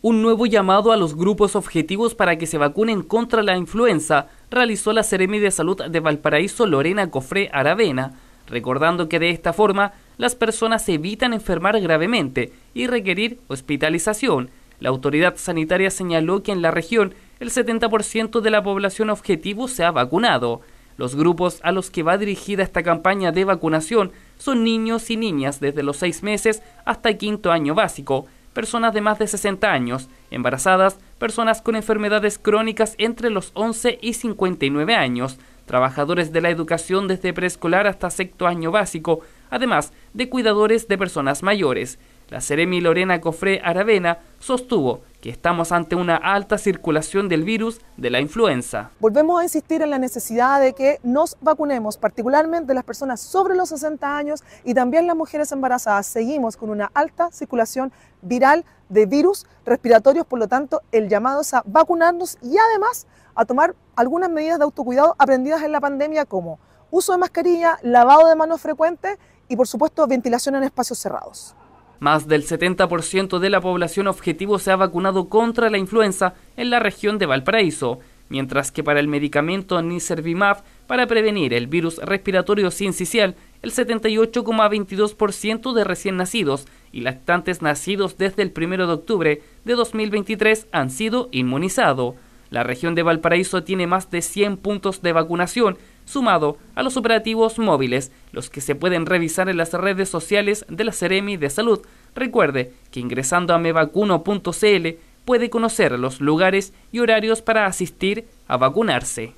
Un nuevo llamado a los grupos objetivos para que se vacunen contra la influenza realizó la Seremi de Salud de Valparaíso Lorena Cofré Aravena, recordando que de esta forma las personas evitan enfermar gravemente y requerir hospitalización. La autoridad sanitaria señaló que en la región el 70% de la población objetivo se ha vacunado. Los grupos a los que va dirigida esta campaña de vacunación son niños y niñas desde los seis meses hasta el quinto año básico, personas de más de 60 años, embarazadas, personas con enfermedades crónicas entre los 11 y 59 años, trabajadores de la educación desde preescolar hasta sexto año básico, además de cuidadores de personas mayores. La Seremi Lorena Cofré Aravena sostuvo que estamos ante una alta circulación del virus de la influenza. Volvemos a insistir en la necesidad de que nos vacunemos, particularmente las personas sobre los 60 años y también las mujeres embarazadas. Seguimos con una alta circulación viral de virus respiratorios, por lo tanto el llamado es a vacunarnos y además a tomar algunas medidas de autocuidado aprendidas en la pandemia como uso de mascarilla, lavado de manos frecuente y por supuesto ventilación en espacios cerrados. Más del 70% de la población objetivo se ha vacunado contra la influenza en la región de Valparaíso, mientras que para el medicamento Niservimab para prevenir el virus respiratorio sincicial, el 78,22% de recién nacidos y lactantes nacidos desde el 1 de octubre de 2023 han sido inmunizados. La región de Valparaíso tiene más de 100 puntos de vacunación, sumado a los operativos móviles, los que se pueden revisar en las redes sociales de la Ceremi de Salud. Recuerde que ingresando a mevacuno.cl puede conocer los lugares y horarios para asistir a vacunarse.